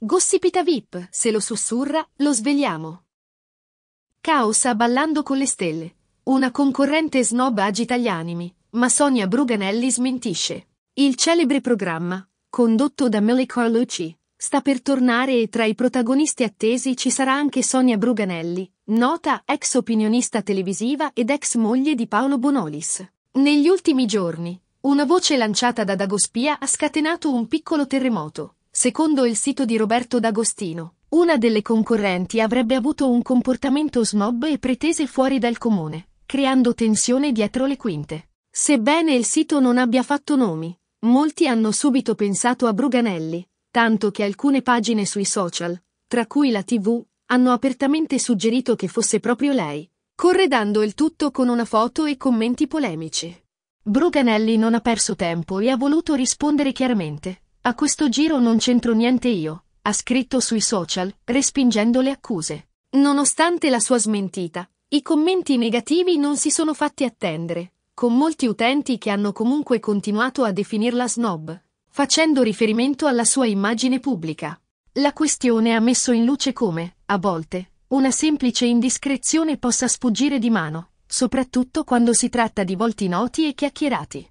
Gossipita VIP, se lo sussurra, lo svegliamo. Caos a Ballando con le stelle. Una concorrente snob agita gli animi, ma Sonia Bruganelli smentisce. Il celebre programma, condotto da Millie Carlucci, sta per tornare e tra i protagonisti attesi ci sarà anche Sonia Bruganelli, nota ex opinionista televisiva ed ex moglie di Paolo Bonolis. Negli ultimi giorni, una voce lanciata da Dagospia ha scatenato un piccolo terremoto. Secondo il sito di Roberto D'Agostino, una delle concorrenti avrebbe avuto un comportamento snob e pretese fuori dal comune, creando tensione dietro le quinte. Sebbene il sito non abbia fatto nomi, molti hanno subito pensato a Bruganelli, tanto che alcune pagine sui social, tra cui la TV, hanno apertamente suggerito che fosse proprio lei, corredando il tutto con una foto e commenti polemici. Bruganelli non ha perso tempo e ha voluto rispondere chiaramente. A questo giro non c'entro niente io, ha scritto sui social, respingendo le accuse. Nonostante la sua smentita, i commenti negativi non si sono fatti attendere, con molti utenti che hanno comunque continuato a definirla snob, facendo riferimento alla sua immagine pubblica. La questione ha messo in luce come, a volte, una semplice indiscrezione possa sfuggire di mano, soprattutto quando si tratta di volti noti e chiacchierati.